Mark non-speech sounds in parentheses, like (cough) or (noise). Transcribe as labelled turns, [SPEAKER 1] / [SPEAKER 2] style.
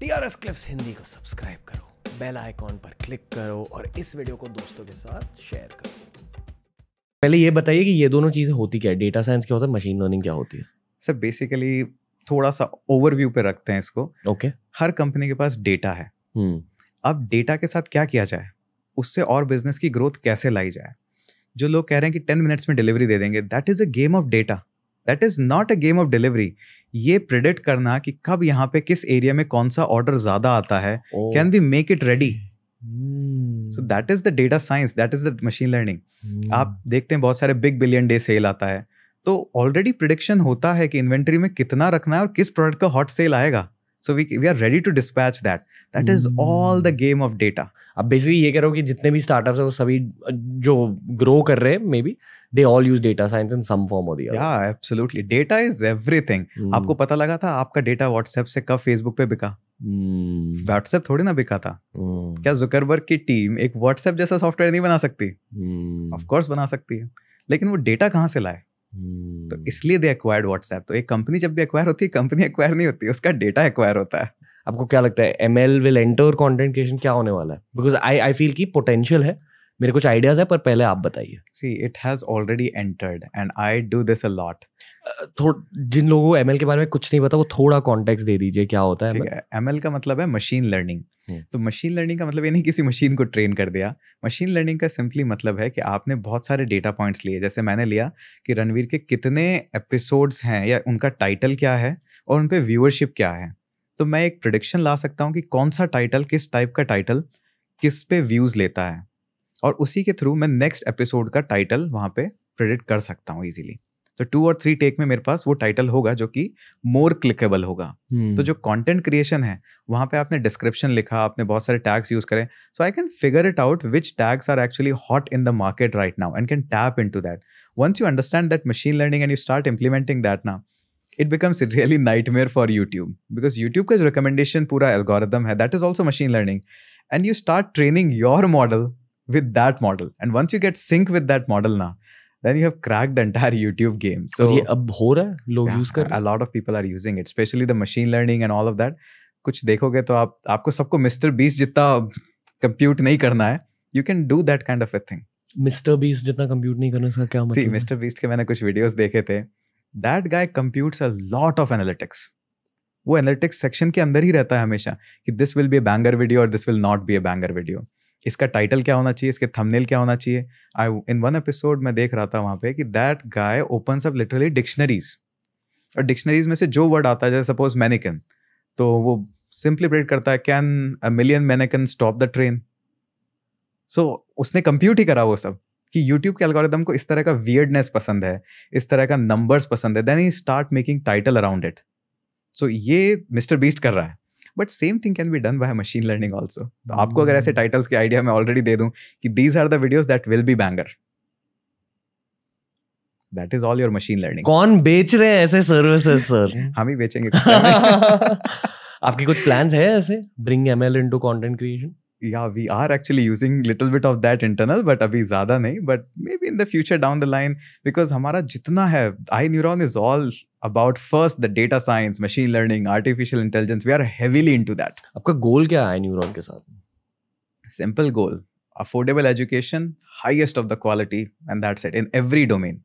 [SPEAKER 1] TRS clips Hindi को subscribe करो bell icon पर क्लिक करो और इस वीडियो को दोस्तों के साथ शेयर करो पहले ये बताइए कि ये दोनों चीज़ें होती क्या है डेटा साइंस क्या होता है मशीन लर्निंग क्या होती है सर बेसिकली थोड़ा सा ओवरव्यू पे रखते हैं इसको ओके okay. हर कंपनी के पास डेटा है hmm. अब डेटा के साथ क्या किया जाए उससे और बिजनेस की ग्रोथ कैसे लाई जाए जो लोग कह रहे हैं कि टेन मिनट्स में डिलीवरी दे देंगे that is a game of data that is not a game of delivery ये प्रिडिक्ट करना कि कब यहाँ पे किस एरिया में कौन सा ऑर्डर ज़्यादा आता है can we make it ready so that is the data science that is the machine learning आप देखते हैं बहुत सारे बिग बिलियन डे सेल आता है तो ऑलरेडी प्रिडिक्शन होता है कि इन्वेंट्री में कितना रखना है और किस प्रोडक्ट का हॉट सेल आएगा so we we are ready to dispatch that that is all the game of data अब बेसिकली ये कह रहे हो कि जितने भी स्टार्टअप्स हैं वो सभी जो ग्रो कर रहे हैं maybe they all use data science in some form or the other yeah absolutely data is everything hmm. आपको पता लगा था आपका डेटा व्हाट्सएप से कब फेसबुक पे बिका व्हाट्सएप hmm. थोड़ी ना बिका था hmm. क्या जुकरबर्ग की टीम एक व्हाट्सएप जैसा सॉफ्टवेयर नहीं बना सकती ऑफ hmm. कोर्स बना सकती है लेकिन वो डेटा कहाँ से लाए तो hmm. इसलिए दे एक्वायर्ड व्हाट्सएप तो एक कंपनी जब भी एक्वायर होती है कंपनी एक्वायर नहीं होती उसका डेटा एक्वायर होता है आपको क्या लगता है M L will enter content creation क्या होने वाला है बिकॉज आई आई फील की पोटेंशियल है मेरे कुछ आइडियाज है पर पहले आप बताइए see it has already entered and I do this a lot जिन लोगों को एमएल के बारे में कुछ नहीं पता वो थोड़ा कॉन्टेक्स्ट दे दीजिए क्या होता है है एमएल का मतलब है मशीन हम्म। लर्निंग तो मशीन लर्निंग का मतलब ये नहीं किसी मशीन को ट्रेन कर दिया मशीन लर्निंग का सिंपली मतलब है कि आपने बहुत सारे डेटा पॉइंट्स लिए जैसे मैंने लिया कि रणवीर के कितने एपिसोड्स हैं या उनका टाइटल क्या है और उन पर व्यूअरशिप क्या है तो मैं एक प्रोडिक्शन ला सकता हूँ कि कौन सा टाइटल किस टाइप का टाइटल किस पे व्यूज़ लेता है और उसी के थ्रू मैं नेक्स्ट एपिसोड का टाइटल वहां पे प्रेडिक्ट कर सकता हूँ इजीली तो टू और थ्री टेक में मेरे पास वो टाइटल होगा जो कि मोर क्लिकेबल होगा हम्म। तो जो कंटेंट क्रिएशन है वहां पे आपने डिस्क्रिप्शन लिखा आपने बहुत सारे टैग्स यूज करें so I can figure it out which tags are actually hot in the market right now and can tap in to that once you understand that machine learning and you start implementing that ना it becomes really night nightmare for YouTube because YouTube का जो recommendation पूरा algorithm है that is also machine learning and you start training your model with that model. And once you get sync with that model now, then you have cracked the entire (laughs) YouTube game. So ये अब हो रहा है लोग use कर a lot of people are using it, especially the machine learning and all of that. कुछ देखोगे तो आप आपको सबको मिस्टर बीस जितना कंप्यूट नहीं करना है you can do that kind of a thing mister Beast जितना कंप्यूट नहीं करना इसका क्या मतलब मिस्टर बीस के मैंने कुछ वीडियोस देखे थे that guy computes a lot of analytics वो एनालिटिक्स सेक्शन के अंदर ही रहता है हमेशा कि this will be a banger video और this will not be a banger video इसका टाइटल क्या होना चाहिए इसके थंबनेल क्या होना चाहिए आई इन वन एपिसोड में देख रहा था वहाँ पे कि that guy open up literally dictionaries और डिक्शनरीज में से जो वर्ड आता है जैसे सपोज मैनिकन तो वो सिंप्लीप्रेट करता है can a million mannequin stop the train so उसने कंप्यूट ही करा वो सब कि यूट्यूब के एल्गोरिदम को इस तरह का वियर्डनेस पसंद है इस तरह का नंबर्स पसंद है then he start making title around it so ये मिस्टर बीस्ट कर रहा है but same thing can be done by machine learning also तो आपको अगर ऐसे टाइटल्स hmm. के आइडिया मैं ऑलरेडी दे दूं कि these are the videos that will be banger that is all your machine learning कौन बेच रहे हैं ऐसे सर्विसेज सर (laughs) हम ही बेचेंगे आपके कुछ (laughs) प्लान्स हैं ऐसे bring ML into content creation yeah we are actually using little bit of that internal but abhi zyada nahi but maybe in the future down the line because hamara jitna hai i neuron is all about first the data science machine learning artificial intelligence we are heavily into that आपका गोल क्या है neuron के साथ simple goal affordable education highest of the quality and that's it in every domain